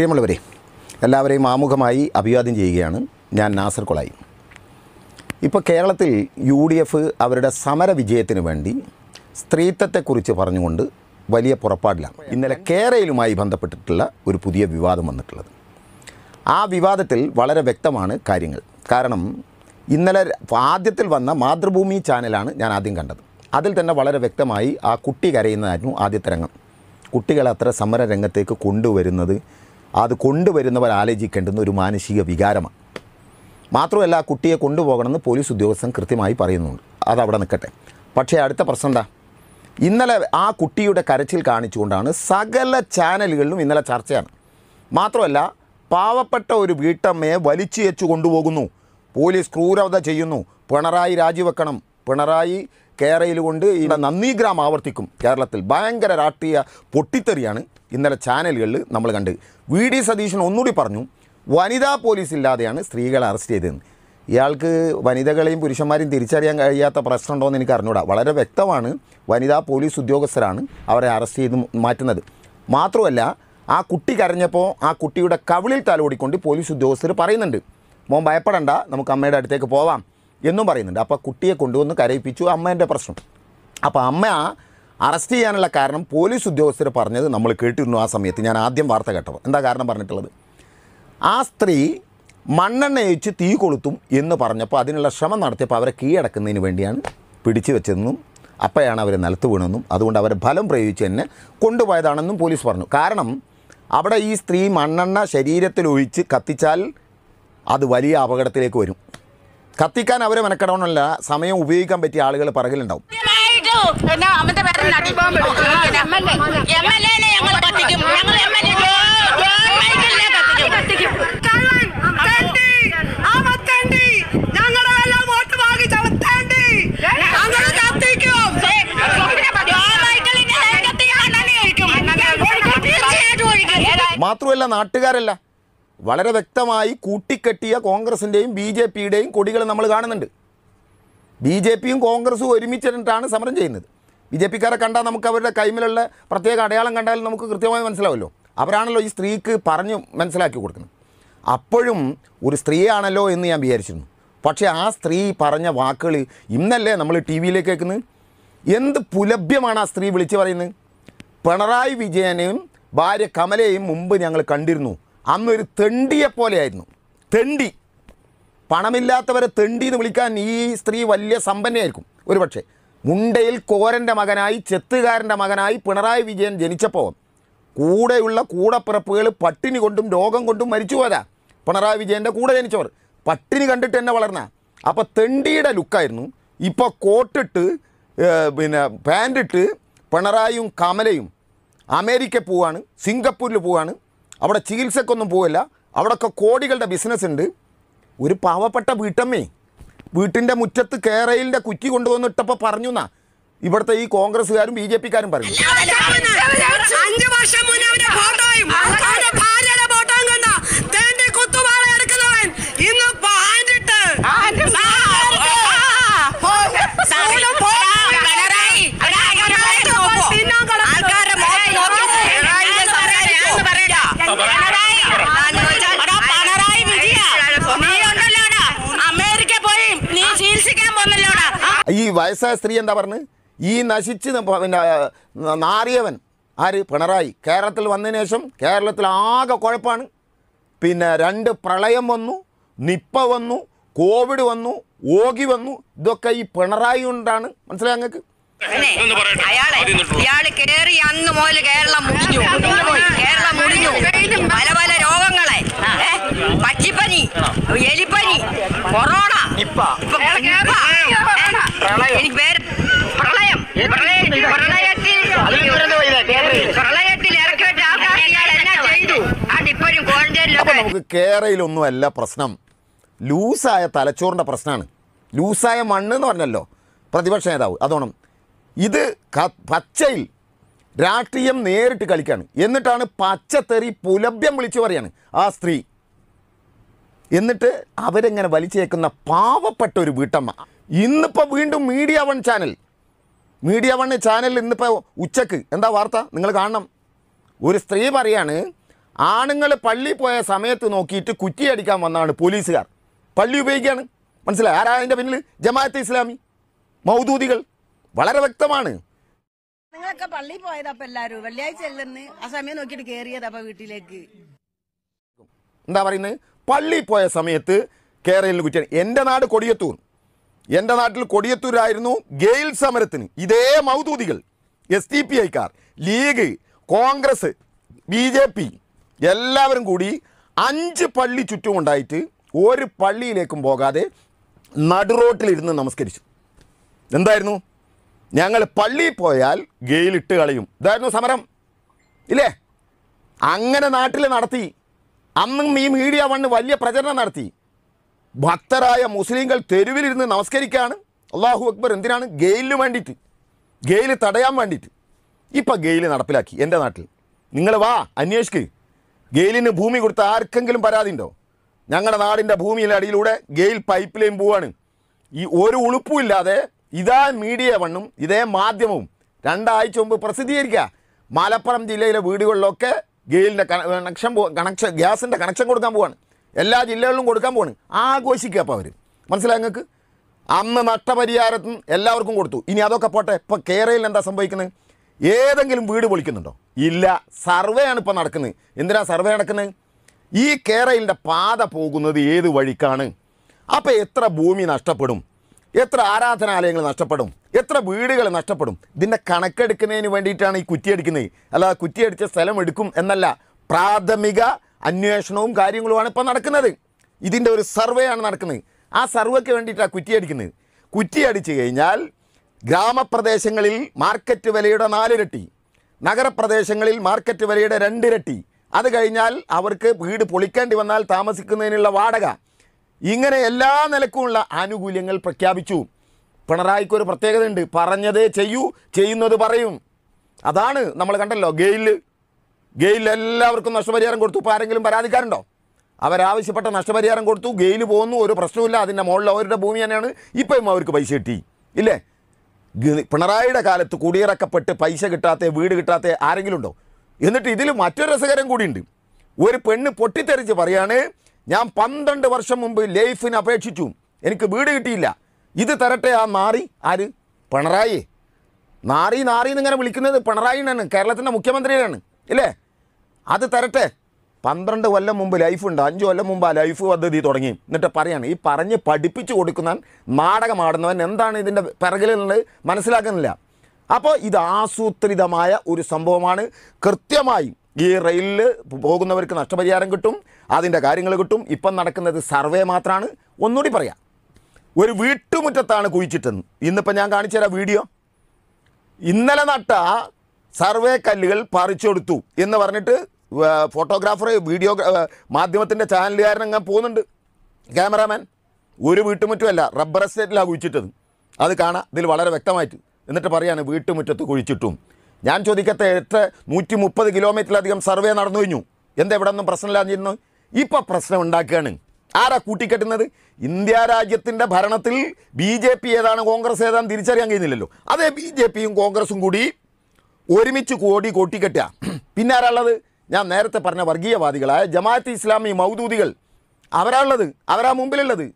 പ്രിയമുള്ളവരെ എല്ലാവരെയും ആമുഖമായി അഭിവാദ്യം ചെയ്യുകയാണ് ഞാൻ നാസർ കൊളായി ഇപ്പോൾ കേരളത്തിൽ യു ഡി എഫ് അവരുടെ സമര വിജയത്തിന് വേണ്ടി സ്ത്രീത്വത്തെക്കുറിച്ച് പറഞ്ഞുകൊണ്ട് വലിയ പുറപ്പാടിലാണ് ഇന്നലെ കേരളയിലുമായി ബന്ധപ്പെട്ടിട്ടുള്ള ഒരു പുതിയ വിവാദം വന്നിട്ടുള്ളത് ആ വിവാദത്തിൽ വളരെ വ്യക്തമാണ് കാര്യങ്ങൾ കാരണം ഇന്നലെ ആദ്യത്തിൽ വന്ന മാതൃഭൂമി ചാനലാണ് ഞാൻ ആദ്യം കണ്ടത് അതിൽ തന്നെ വളരെ വ്യക്തമായി ആ കുട്ടി കരയുന്നതായിരുന്നു ആദ്യത്തെ രംഗം കുട്ടികളെ അത്ര സമര രംഗത്തേക്ക് കൊണ്ടുവരുന്നത് അത് കൊണ്ടുവരുന്നവർ ആലോചിക്കേണ്ടുന്ന ഒരു മാനസിക വികാരമാണ് മാത്രമല്ല ആ കുട്ടിയെ കൊണ്ടുപോകണമെന്ന് പോലീസ് ഉദ്യോഗസ്ഥൻ കൃത്യമായി പറയുന്നുണ്ട് അതവിടെ നിൽക്കട്ടെ പക്ഷേ അടുത്ത പ്രശ്നം എന്താ ഇന്നലെ ആ കുട്ടിയുടെ കരച്ചിൽ കാണിച്ചുകൊണ്ടാണ് സകല ചാനലുകളിലും ഇന്നലെ ചർച്ചയാണ് മാത്രമല്ല പാവപ്പെട്ട ഒരു വീട്ടമ്മയെ വലിച്ചു കൊണ്ടുപോകുന്നു പോലീസ് ക്രൂരത ചെയ്യുന്നു പിണറായി രാജിവെക്കണം പിണറായി കേരയിൽ കൊണ്ട് ഇവിടെ നന്ദിഗ്രാം ആവർത്തിക്കും കേരളത്തിൽ ഭയങ്കര രാഷ്ട്രീയ പൊട്ടിത്തെറിയാണ് ഇന്നലെ ചാനലുകളിൽ നമ്മൾ കണ്ട് വി ഡി സതീശൻ ഒന്നുകൂടി പറഞ്ഞു വനിതാ പോലീസ് ഇല്ലാതെയാണ് സ്ത്രീകളെ അറസ്റ്റ് ചെയ്തതെന്ന് ഇയാൾക്ക് വനിതകളെയും പുരുഷന്മാരെയും തിരിച്ചറിയാൻ കഴിയാത്ത പ്രശ്നമുണ്ടോ എന്ന് എനിക്ക് അറിഞ്ഞൂടാ വളരെ വ്യക്തമാണ് വനിതാ പോലീസ് ഉദ്യോഗസ്ഥരാണ് അവരെ അറസ്റ്റ് ചെയ്ത് മാറ്റുന്നത് മാത്രമല്ല ആ കുട്ടി കരഞ്ഞപ്പോൾ ആ കുട്ടിയുടെ കവിളിൽ തലോടിക്കൊണ്ട് പോലീസ് ഉദ്യോഗസ്ഥർ പറയുന്നുണ്ട് മോൻ ഭയപ്പെടണ്ട നമുക്ക് അമ്മയുടെ അടുത്തേക്ക് പോവാം എന്നും പറയുന്നുണ്ട് അപ്പോൾ കുട്ടിയെ കൊണ്ടുവന്ന് കരയിപ്പിച്ചു അമ്മേൻ്റെ പ്രശ്നം അപ്പോൾ അമ്മ അറസ്റ്റ് ചെയ്യാനുള്ള കാരണം പോലീസ് ഉദ്യോഗസ്ഥർ പറഞ്ഞത് നമ്മൾ കേട്ടിരുന്നു ആ സമയത്ത് ഞാൻ ആദ്യം വാർത്ത കേട്ടപ്പോൾ എന്താ കാരണം പറഞ്ഞിട്ടുള്ളത് ആ സ്ത്രീ മണ്ണെണ്ണ ഒഴിച്ച് തീ കൊളുത്തും എന്ന് പറഞ്ഞപ്പോൾ അതിനുള്ള ശ്രമം നടത്തിയപ്പോൾ അവരെ കീഴടക്കുന്നതിന് വേണ്ടിയാണ് പിടിച്ചു വെച്ചതെന്നും അപ്പോഴാണ് അവരെ നിലത്ത് വീണെന്നും അതുകൊണ്ട് അവരെ ഫലം പ്രയോഗിച്ച് തന്നെ കൊണ്ടുപോയതാണെന്നും പോലീസ് പറഞ്ഞു കാരണം അവിടെ ഈ സ്ത്രീ മണ്ണെണ്ണ ശരീരത്തിൽ ഒഴിച്ച് കത്തിച്ചാൽ അത് വലിയ അപകടത്തിലേക്ക് വരും കത്തിക്കാൻ അവരെ മെനക്കെടണമെന്നല്ല സമയം ഉപയോഗിക്കാൻ പറ്റിയ ആളുകൾ പറകിലുണ്ടാവും മാത്രമല്ല നാട്ടുകാരല്ല വളരെ വ്യക്തമായി കൂട്ടിക്കെട്ടിയ കോൺഗ്രസിൻ്റെയും ബി ജെ പിയുടെയും കൊടികൾ നമ്മൾ കാണുന്നുണ്ട് ബി ജെ പിയും കോൺഗ്രസും ഒരുമിച്ചിട്ടാണ് സമരം ചെയ്യുന്നത് ബി ജെ പിക്കാരെ കണ്ടാൽ നമുക്ക് അവരുടെ കൈമിലുള്ള പ്രത്യേക അടയാളം കണ്ടാൽ നമുക്ക് കൃത്യമായി മനസ്സിലാവുമല്ലോ അവരാണല്ലോ ഈ സ്ത്രീക്ക് പറഞ്ഞ് മനസ്സിലാക്കി കൊടുക്കുന്നത് അപ്പോഴും ഒരു സ്ത്രീയാണല്ലോ എന്ന് ഞാൻ വിചാരിച്ചിരുന്നു പക്ഷേ ആ സ്ത്രീ പറഞ്ഞ വാക്കുകൾ ഇന്നല്ലേ നമ്മൾ ടി വിയിലേക്ക് കേൾക്കുന്നത് എന്ത് പുലഭ്യമാണ് ആ സ്ത്രീ വിളിച്ചു പറയുന്നത് പിണറായി വിജയനെയും ഭാര്യ കമലയും മുമ്പ് ഞങ്ങൾ കണ്ടിരുന്നു അന്നൊരു തെണ്ടിയെ പോലെയായിരുന്നു തെണ്ടി പണമില്ലാത്തവരെ തെണ്ടി എന്ന് വിളിക്കാൻ ഈ സ്ത്രീ വലിയ സമ്പന്നയായിരിക്കും ഒരുപക്ഷെ മുണ്ടയിൽ കോരൻ്റെ മകനായി ചെത്തുകാരൻ്റെ മകനായി പിണറായി വിജയൻ ജനിച്ചപ്പോൾ കൂടെയുള്ള കൂടപ്പിറപ്പുകൾ പട്ടിണി കൊണ്ടും രോഗം കൊണ്ടും മരിച്ചു പോരാ പിണറായി വിജയൻ്റെ കൂടെ ജനിച്ചവർ പട്ടിണി കണ്ടിട്ട് എന്നെ വളർന്ന അപ്പോൾ തെണ്ടിയുടെ ലുക്കായിരുന്നു ഇപ്പോൾ കോട്ടിട്ട് പിന്നെ പാൻറ്റിട്ട് പിണറായിയും കമലയും അമേരിക്ക പോവാണ് സിംഗപ്പൂരിൽ പോവാണ് അവിടെ ചികിത്സക്കൊന്നും പോവില്ല അവിടെയൊക്കെ കോടികളുടെ ബിസിനസ് ഉണ്ട് ഒരു പാവപ്പെട്ട വീട്ടമ്മേ വീട്ടിൻ്റെ മുറ്റത്ത് കേരയിലിൻ്റെ കുറ്റി കൊണ്ടുവന്നിട്ടപ്പോൾ പറഞ്ഞു എന്നാ ഇവിടുത്തെ ഈ കോൺഗ്രസ്സുകാരും ബി ജെ പിക്കാരും പറഞ്ഞു വയസ്സായ സ്ത്രീ എന്താ പറഞ്ഞ് ഈ നശിച്ച് പിന്നെ നാറിയവൻ ആര് പിണറായി കേരളത്തിൽ വന്നതിന് ശേഷം കേരളത്തിൽ ആകെ കുഴപ്പമാണ് പിന്നെ രണ്ട് പ്രളയം വന്നു നിപ്പ വന്നു കോവിഡ് വന്നു ഓഗി വന്നു ഇതൊക്കെ ഈ പിണറായി കൊണ്ടാണ് മനസ്സിലായി ഞങ്ങൾക്ക് ഇയാള് കേറി അന്ന് മുതൽ കേരളം മുടിഞ്ഞു കേരളം മുടിഞ്ഞു പല പല രോഗങ്ങളെ പക്ഷിപ്പനി എലിപ്പനി കൊറോണ ഇപ്പൊ എനിക്ക് പേര് പ്രളയം പ്രളയത്തിൽ പ്രളയത്തിൽ ഇറക്കി വെച്ച ചെയ്തു അതിപ്പോഴും കോഴഞ്ചേരിലൊക്കെ നമുക്ക് കേരളയിലൊന്നുമല്ല പ്രശ്നം ലൂസായ തലച്ചോറിൻ്റെ പ്രശ്നമാണ് ലൂസായ മണ്ണ് എന്ന് പറഞ്ഞല്ലോ പ്രതിപക്ഷ നേതാവ് അതോണം ഇത് പച്ചയിൽ രാഷ്ട്രീയം നേരിട്ട് കളിക്കുകയാണ് എന്നിട്ടാണ് പച്ചത്തെറി പുലഭ്യം വിളിച്ചു പറയാണ് ആ സ്ത്രീ എന്നിട്ട് അവരെങ്ങനെ വലിച്ചേക്കുന്ന പാവപ്പെട്ട ഒരു വീട്ടമ്മ ഇന്നിപ്പോൾ വീണ്ടും Media One channel Media One channel ഇന്നിപ്പോൾ ഉച്ചക്ക് എന്താ വാർത്ത നിങ്ങൾ കാണണം ഒരു സ്ത്രീ പറയാണ് ആണുങ്ങൾ പള്ളി പോയ സമയത്ത് നോക്കിയിട്ട് കുറ്റി അടിക്കാൻ വന്നാണ് പോലീസുകാർ പള്ളി ഉപയോഗിക്കുകയാണ് മനസ്സിലായി ആരാ അതിൻ്റെ പിന്നിൽ ജമാഅത്ത് ഇസ്ലാമി മൗദൂദികൾ വളരെ വ്യക്തമാണ് നിങ്ങളൊക്കെ പള്ളി പോയതപ്പോ എല്ലാരും വെള്ളിയാഴ്ച അല്ലെന്ന് ആ സമയം നോക്കിയിട്ട് കയറിയതപ്പോ വീട്ടിലേക്ക് എന്താ പറയുന്നത് പള്ളി പോയ സമയത്ത് കേരളത്തിൽ കുറ്റിയാണ് എൻ്റെ നാട് കൊടിയത്തൂർ എൻ്റെ നാട്ടിൽ കൊടിയത്തൂരായിരുന്നു ഗെയിൽ സമരത്തിന് ഇതേ മൗദൂദികൾ എസ് ടി പി ഐക്കാർ League Congress B J P എല്ലാവരും കൂടി അഞ്ച് പള്ളി ചുറ്റുമുണ്ടായിട്ട് ഒരു പള്ളിയിലേക്കും പോകാതെ നടുറോട്ടിലിരുന്ന് നമസ്കരിച്ചു എന്തായിരുന്നു ഞങ്ങൾ പള്ളിയിൽ പോയാൽ ഗെയിലിട്ട് കളയും ഇതായിരുന്നു സമരം ഇല്ലേ അങ്ങനെ നാട്ടിൽ നടത്തി അന്നും ഈ മീഡിയ വണ്ണ് വലിയ പ്രചരണം നടത്തി ഭക്തരായ മുസ്ലിങ്ങൾ തെരുവിലിരുന്ന് നമസ്കരിക്കുകയാണ് അള്ളാഹു അക്ബർ എന്തിനാണ് ഗെയിലിന് വേണ്ടിയിട്ട് ഗെയിൽ തടയാൻ വേണ്ടിയിട്ട് ഇപ്പം ഗെയിൽ നടപ്പിലാക്കി എൻ്റെ നാട്ടിൽ നിങ്ങൾ വാ അന്വേഷിക്ക് ഗെയിലിന് ഭൂമി കൊടുത്ത ആർക്കെങ്കിലും പരാതി ഉണ്ടോ ഞങ്ങളുടെ നാടിൻ്റെ ഭൂമിയിലെ അടിയിലൂടെ ഗെയിൽ പൈപ്പ് ലൈൻ പോവാണ് ഈ ഒരു ഉളുപ്പുമില്ലാതെ ഇതാ മീഡിയ വണ്ണും ഇതേ മാധ്യമവും രണ്ടാഴ്ച മുമ്പ് പ്രസിദ്ധീകരിക്കുക മലപ്പുറം ജില്ലയിലെ വീടുകളിലൊക്കെ ഗെയിലിൻ്റെ കണക്ഷൻ കണക്ഷൻ ഗ്യാസിൻ്റെ കണക്ഷൻ കൊടുക്കാൻ പോവാണ് എല്ലാ ജില്ലകളിലും കൊടുക്കാൻ പോണ് ആഘോഷിക്കുക അപ്പോൾ അവർ മനസ്സിലായി നിങ്ങൾക്ക് അന്ന് നഷ്ടപരിഹാരത്തിന് എല്ലാവർക്കും കൊടുത്തു ഇനി അതൊക്കെ പോട്ടെ ഇപ്പോൾ കേരളയിൽ എന്താ സംഭവിക്കുന്നത് ഏതെങ്കിലും വീട് പൊളിക്കുന്നുണ്ടോ ഇല്ല സർവേ ആണ് ഇപ്പോൾ നടക്കുന്നത് എന്തിനാ സർവേ നടക്കുന്നത് ഈ കേരളിൻ്റെ പാത പോകുന്നത് ഏത് വഴിക്കാണ് അപ്പോൾ എത്ര ഭൂമി നഷ്ടപ്പെടും എത്ര ആരാധനാലയങ്ങൾ നഷ്ടപ്പെടും എത്ര വീടുകൾ നഷ്ടപ്പെടും ഇതിൻ്റെ കണക്കെടുക്കുന്നതിന് വേണ്ടിയിട്ടാണ് ഈ കുറ്റിയടിക്കുന്നത് അല്ലാതെ കുറ്റിയടിച്ച സ്ഥലം എടുക്കും എന്നല്ല പ്രാഥമിക അന്വേഷണവും കാര്യങ്ങളുമാണ് ഇപ്പോൾ നടക്കുന്നത് ഇതിൻ്റെ ഒരു സർവേ ആണ് നടക്കുന്നത് ആ സർവേക്ക് വേണ്ടിയിട്ടാണ് കുറ്റിയടിക്കുന്നത് കുറ്റിയടിച്ചു കഴിഞ്ഞാൽ ഗ്രാമപ്രദേശങ്ങളിൽ മാർക്കറ്റ് വിലയുടെ നാലിരട്ടി നഗരപ്രദേശങ്ങളിൽ മാർക്കറ്റ് വിലയുടെ രണ്ടിരട്ടി അത് കഴിഞ്ഞാൽ അവർക്ക് വീട് പൊളിക്കേണ്ടി വന്നാൽ താമസിക്കുന്നതിനുള്ള വാടക ഇങ്ങനെ എല്ലാ നിലക്കുമുള്ള ആനുകൂല്യങ്ങൾ പ്രഖ്യാപിച്ചു പിണറായിക്ക് ഒരു പ്രത്യേകതയുണ്ട് പറഞ്ഞതേ ചെയ്യൂ ചെയ്യുന്നത് പറയും അതാണ് നമ്മൾ കണ്ടല്ലോ ഗെയില് ഗെയിൽ എല്ലാവർക്കും നഷ്ടപരിഹാരം കൊടുത്തു ഇപ്പോൾ ആരെങ്കിലും പരാതിക്കാരുണ്ടോ അവരാവശ്യപ്പെട്ട നഷ്ടപരിഹാരം കൊടുത്തു ഗെയിൽ പോകുന്നു ഒരു പ്രശ്നമില്ല അതിൻ്റെ മുകളിൽ അവരുടെ ഭൂമി തന്നെയാണ് ഇപ്പം അവർക്ക് പൈസ കിട്ടി ഇല്ലേ പിണറായിയുടെ കാലത്ത് കുടിയിറക്കപ്പെട്ട് പൈസ കിട്ടാത്ത വീട് കിട്ടാത്ത ആരെങ്കിലും ഉണ്ടോ എന്നിട്ട് ഇതിൽ മറ്റൊരു രസകരം കൂടിയുണ്ട് ഒരു പെണ്ണ് പൊട്ടിത്തെറിച്ച് പറയാണ് ഞാൻ പന്ത്രണ്ട് വർഷം മുമ്പ് ലൈഫിന് അപേക്ഷിച്ചു എനിക്ക് വീട് കിട്ടിയില്ല ഇത് തരട്ടെ ആ നാറി ആര് പിണറായി നാറി നാറി എന്നിങ്ങനെ വിളിക്കുന്നത് പിണറായിനാണ് കേരളത്തിൻ്റെ മുഖ്യമന്ത്രിയാണ് ഇല്ലേ അത് തരട്ടെ പന്ത്രണ്ട് കൊല്ലം മുമ്പ് ഉണ്ട് അഞ്ച് കൊല്ലം മുമ്പ് ആ ലൈഫ് പദ്ധതി തുടങ്ങി എന്നിട്ട് പറയാണ് ഈ പറഞ്ഞ് പഠിപ്പിച്ചു കൊടുക്കുന്ന നാടകമാടുന്നവൻ എന്താണ് ഇതിൻ്റെ പിറകിൽ നിന്ന് മനസ്സിലാക്കുന്നില്ല അപ്പോൾ ഇത് ആസൂത്രിതമായ ഒരു സംഭവമാണ് കൃത്യമായി ഈ റെയിലിൽ പോകുന്നവർക്ക് നഷ്ടപരിഹാരം കിട്ടും അതിൻ്റെ കാര്യങ്ങൾ കിട്ടും ഇപ്പം നടക്കുന്നത് സർവേ മാത്രമാണ് ഒന്നുകൂടി പറയാം ഒരു വീട്ടുമുറ്റത്താണ് കുഴിച്ചിട്ടെന്ന് ഇന്നിപ്പോൾ ഞാൻ കാണിച്ചു തരാം വീഡിയോ ഇന്നലെ നട്ട സർവേ കല്ലുകൾ പറിച്ചെടുത്തു എന്ന് പറഞ്ഞിട്ട് ഫോട്ടോഗ്രാഫർ വീഡിയോ മാധ്യമത്തിൻ്റെ ചാനലുകാരൻ അങ്ങനെ പോകുന്നുണ്ട് ക്യാമറാമാൻ ഒരു വീട്ടുമുറ്റുമല്ല റബ്ബർ എസ്റ്റേറ്റിലാണ് കുഴിച്ചിട്ടത് അത് കാണാം ഇതിൽ വളരെ വ്യക്തമായിട്ട് എന്നിട്ട് പറയാണ് വീട്ടുമുറ്റത്ത് കുഴിച്ചിട്ടും ഞാൻ ചോദിക്കത്തെ എത്ര നൂറ്റി മുപ്പത് കിലോമീറ്ററിലധികം സർവേ നടന്നു കഴിഞ്ഞു എന്താ ഇവിടെ ഒന്നും പ്രശ്നമില്ലാതിരുന്നു ഇപ്പം പ്രശ്നം ഉണ്ടാക്കുകയാണ് ആരാ കൂട്ടിക്കെട്ടുന്നത് ഇന്ത്യ രാജ്യത്തിൻ്റെ ഭരണത്തിൽ ബി ജെ പി ഏതാണ് കോൺഗ്രസ് ഏതാണ് തിരിച്ചറിയാൻ കഴിയുന്നില്ലല്ലോ അതേ ബി ജെ പിയും കോൺഗ്രസും കൂടി ഒരുമിച്ച് കോടി കൂട്ടിക്കെട്ടുക പിന്നെ ആരാളുള്ളത് ഞാൻ നേരത്തെ പറഞ്ഞ വർഗീയവാദികളായ ജമാഅത്ത് ഇസ്ലാമി മൗദൂദികൾ അവരാളുള്ളത് അവരാ മുമ്പിലുള്ളത്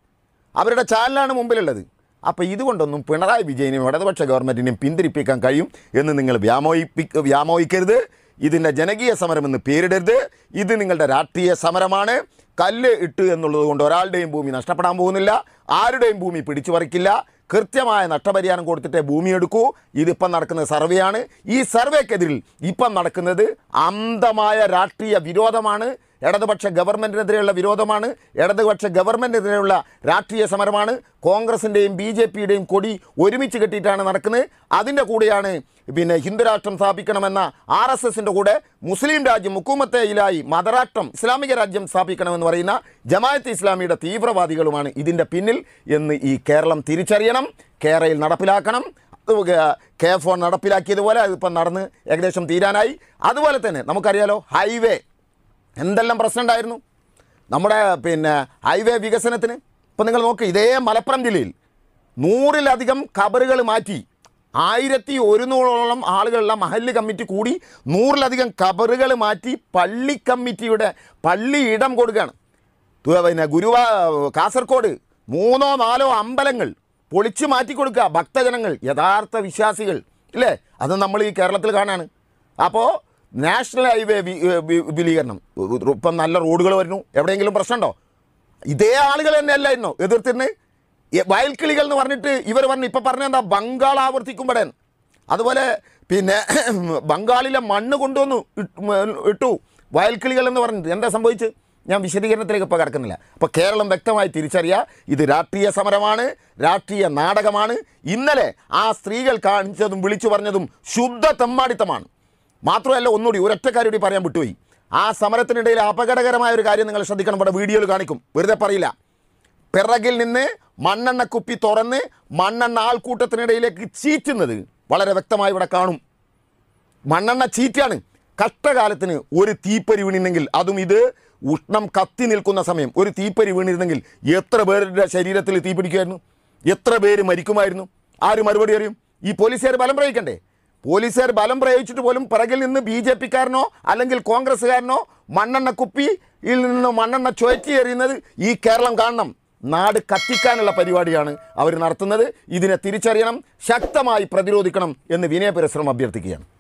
അവരുടെ ചാനലാണ് മുമ്പിലുള്ളത് അപ്പോൾ ഇതുകൊണ്ടൊന്നും പിണറായി വിജയനെയും ഇടതുപക്ഷ ഗവൺമെൻറ്റിനെയും പിന്തിരിപ്പിക്കാൻ കഴിയും എന്ന് നിങ്ങൾ വ്യാമോഹിപ്പി വ്യാമോഹിക്കരുത് ഇതിൻ്റെ ജനകീയ സമരം എന്ന് പേരിടരുത് ഇത് നിങ്ങളുടെ രാഷ്ട്രീയ സമരമാണ് കല്ല് ഇട്ട് എന്നുള്ളത് കൊണ്ട് ഒരാളുടെയും ഭൂമി നഷ്ടപ്പെടാൻ പോകുന്നില്ല ആരുടെയും ഭൂമി പിടിച്ചു പറിക്കില്ല കൃത്യമായ നഷ്ടപരിഹാരം കൊടുത്തിട്ടേ ഭൂമി എടുക്കൂ ഇതിപ്പം നടക്കുന്ന സർവേയാണ് ഈ സർവേക്കെതിരിൽ ഇപ്പം നടക്കുന്നത് അന്ധമായ രാഷ്ട്രീയ വിരോധമാണ് ഇടതുപക്ഷ ഗവൺമെൻറ്റിനെതിരെയുള്ള വിരോധമാണ് ഇടതുപക്ഷ ഗവൺമെൻറ്റിനെതിരെയുള്ള രാഷ്ട്രീയ സമരമാണ് കോൺഗ്രസിൻ്റെയും ബി ജെ പിയുടെയും കൊടി ഒരുമിച്ച് കെട്ടിയിട്ടാണ് നടക്കുന്നത് അതിൻ്റെ കൂടെയാണ് പിന്നെ ഹിന്ദുരാഷ്ട്രം സ്ഥാപിക്കണമെന്ന ആർ എസ് എസിൻ്റെ കൂടെ മുസ്ലിം രാജ്യം മുക്കൂമത്തെ ഇലായി മതരാഷ്ട്രം ഇസ്ലാമിക രാജ്യം സ്ഥാപിക്കണമെന്ന് പറയുന്ന ജമായത്ത് ഇസ്ലാമിയുടെ തീവ്രവാദികളുമാണ് ഇതിൻ്റെ പിന്നിൽ എന്ന് ഈ കേരളം തിരിച്ചറിയണം കേരളയിൽ നടപ്പിലാക്കണം കെ ഫോൺ നടപ്പിലാക്കിയതുപോലെ അതിപ്പം നടന്ന് ഏകദേശം തീരാനായി അതുപോലെ തന്നെ നമുക്കറിയാലോ ഹൈവേ എന്തെല്ലാം പ്രശ്നമുണ്ടായിരുന്നു നമ്മുടെ പിന്നെ ഹൈവേ വികസനത്തിന് ഇപ്പം നിങ്ങൾ നോക്ക് ഇതേ മലപ്പുറം ജില്ലയിൽ നൂറിലധികം കബറുകൾ മാറ്റി ആയിരത്തി ഒരുന്നൂറോളം ആളുകളുള്ള മഹല്ല് കമ്മിറ്റി കൂടി നൂറിലധികം കബറുകൾ മാറ്റി പള്ളി കമ്മിറ്റിയുടെ പള്ളി ഇടം കൊടുക്കുകയാണ് പിന്നെ ഗുരുവാ കാസർഗോഡ് മൂന്നോ നാലോ അമ്പലങ്ങൾ പൊളിച്ചു മാറ്റി കൊടുക്കുക ഭക്തജനങ്ങൾ യഥാർത്ഥ വിശ്വാസികൾ ഇല്ലേ അത് നമ്മൾ ഈ കേരളത്തിൽ കാണാണ് അപ്പോൾ നാഷണൽ ഹൈവേ വിപുലീകരണം ഇപ്പം നല്ല റോഡുകൾ വരുന്നു എവിടെയെങ്കിലും പ്രശ്നമുണ്ടോ ഇതേ ആളുകൾ തന്നെ ഇന്നോ എതിർത്തിന് വയൽക്കിളികൾ എന്ന് പറഞ്ഞിട്ട് ഇവർ പറഞ്ഞു ഇപ്പം പറഞ്ഞ എന്താ ബംഗാൾ ആവർത്തിക്കുമ്പോഴേ അതുപോലെ പിന്നെ ബംഗാളിലെ മണ്ണ് കൊണ്ടുവന്നു ഇട്ടു വയൽക്കിളികൾ എന്ന് പറഞ്ഞിട്ട് എന്താ സംഭവിച്ചു ഞാൻ വിശദീകരണത്തിലേക്ക് ഇപ്പോൾ കിടക്കുന്നില്ല അപ്പോൾ കേരളം വ്യക്തമായി തിരിച്ചറിയുക ഇത് രാഷ്ട്രീയ സമരമാണ് രാഷ്ട്രീയ നാടകമാണ് ഇന്നലെ ആ സ്ത്രീകൾ കാണിച്ചതും വിളിച്ചു പറഞ്ഞതും ശുദ്ധ തെമ്മാടിത്തമാണ് മാത്രമല്ല ഒന്നുകൂടി ഒരൊറ്റ കാര്യം പറയാൻ വിട്ടുപോയി ആ സമരത്തിനിടയിൽ അപകടകരമായ ഒരു കാര്യം നിങ്ങൾ ശ്രദ്ധിക്കണം ഇവിടെ വീഡിയോയിൽ കാണിക്കും വെറുതെ പറയില്ല പിറകിൽ നിന്ന് മണ്ണെണ്ണ കുപ്പി തുറന്ന് മണ്ണെണ്ണ ആൾക്കൂട്ടത്തിനിടയിലേക്ക് ചീറ്റുന്നത് വളരെ വ്യക്തമായി ഇവിടെ കാണും മണ്ണെണ്ണ ചീറ്റാണ് കഷ്ടകാലത്തിന് ഒരു തീപ്പരി വീണിരുന്നെങ്കിൽ അതും ഇത് ഉഷ്ണം കത്തി നിൽക്കുന്ന സമയം ഒരു തീപ്പരി വീണിരുന്നെങ്കിൽ എത്ര പേരുടെ ശരീരത്തിൽ തീപിടിക്കുമായിരുന്നു എത്ര പേര് മരിക്കുമായിരുന്നു ആര് മറുപടി അറിയും ഈ പോലീസുകാർ ബലം പ്രയോഗിക്കണ്ടേ പോലീസുകാർ ബലം പ്രയോഗിച്ചിട്ട് പോലും പിറകിൽ നിന്ന് ബി ജെ പിക്കാരനോ അല്ലെങ്കിൽ കോൺഗ്രസ്സുകാരനോ മണ്ണെണ്ണ കുപ്പിയിൽ നിന്ന് മണ്ണെണ്ണ ചുഴറ്റി എറിയുന്നത് ഈ കേരളം കാണണം നാട് കത്തിക്കാനുള്ള പരിപാടിയാണ് അവർ നടത്തുന്നത് ഇതിനെ തിരിച്ചറിയണം ശക്തമായി പ്രതിരോധിക്കണം എന്ന് വിനയപരിശ്രമം അഭ്യർത്ഥിക്കുകയാണ്